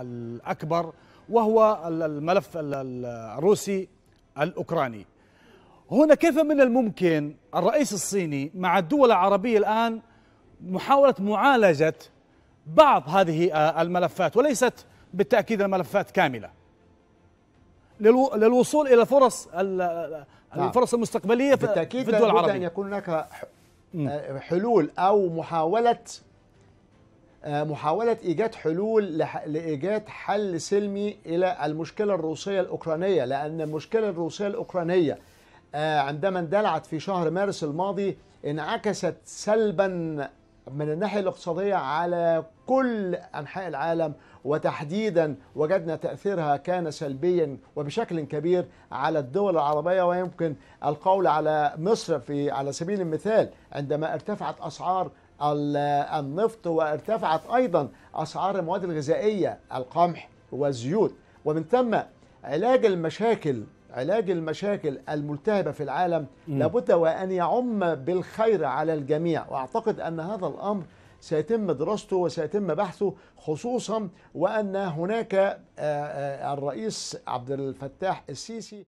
الأكبر وهو الملف الروسي الأوكراني هنا كيف من الممكن الرئيس الصيني مع الدول العربية الآن محاولة معالجة بعض هذه آه، الملفات وليست بالتأكيد الملفات كاملة للوصول إلى فرص نعم. الفرص المستقبلية في الدول العربية بالتأكيد أن يكون هناك آه، حلول أو محاولة آه، محاولة إيجاد حلول لإيجاد حل سلمي إلى المشكلة الروسية الأوكرانية لأن المشكلة الروسية الأوكرانية آه، عندما اندلعت في شهر مارس الماضي انعكست سلبا من الناحية الاقتصادية على كل أنحاء العالم وتحديدا وجدنا تأثيرها كان سلبيا وبشكل كبير على الدول العربية ويمكن القول على مصر في على سبيل المثال عندما ارتفعت أسعار النفط وارتفعت أيضا أسعار المواد الغذائية القمح والزيوت ومن ثم علاج المشاكل علاج المشاكل الملتهبة في العالم م. لابد وأن يعم بالخير على الجميع وأعتقد أن هذا الأمر سيتم دراسته وسيتم بحثه خصوصا وأن هناك آه، آه، الرئيس عبد الفتاح السيسي